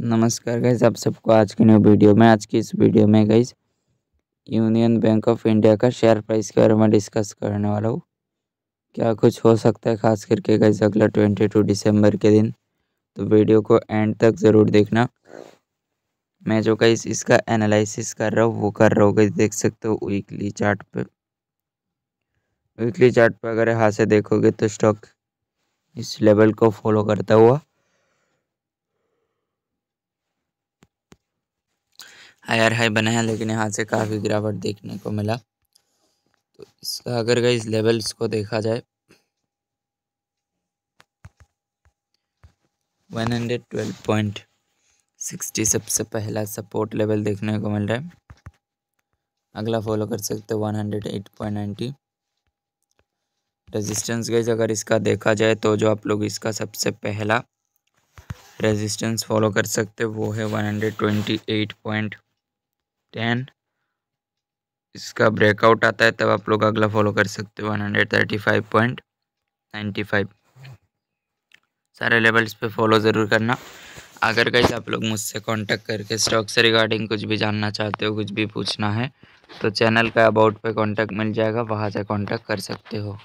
नमस्कार गैस आप सबको आज की न्यू वीडियो में आज की इस वीडियो में guys Union Bank of India का शेयर प्राइस के बारे में डिस्कस करने वाला हूँ क्या कुछ हो सकता है खास करके गैस अगला ट्वेंटी टू डिसम्बर के दिन तो वीडियो को एंड तक ज़रूर देखना मैं जो गैस इसका एनालिसिस कर रहा हूँ वो कर रहा हूँ गैस देख सकते हो वीकली चार्ट वीकली चार्ट अगर यहाँ से देखोगे तो स्टॉक इस लेवल को फॉलो करता हुआ हायर हाई बनाया लेकिन यहाँ से काफ़ी गिरावट देखने को मिला तो इसका अगर गई इस लेवल्स को देखा जाए 112.60 सबसे पहला सपोर्ट लेवल देखने को मिल रहा है अगला फॉलो कर सकते पॉइंट 108.90 रेजिस्टेंस गई अगर इसका देखा जाए तो जो आप लोग इसका सबसे पहला रेजिस्टेंस फॉलो कर सकते वो है पॉइंट टेन इसका ब्रेकआउट आता है तब आप लोग अगला फॉलो कर सकते हो one hundred thirty five point ninety five सारे लेवल्स पे फॉलो ज़रूर करना अगर कहीं आप लोग मुझसे कांटेक्ट करके स्टॉक से रिगार्डिंग कुछ भी जानना चाहते हो कुछ भी पूछना है तो चैनल का अबाउट पे कांटेक्ट मिल जाएगा वहाँ से कांटेक्ट कर सकते हो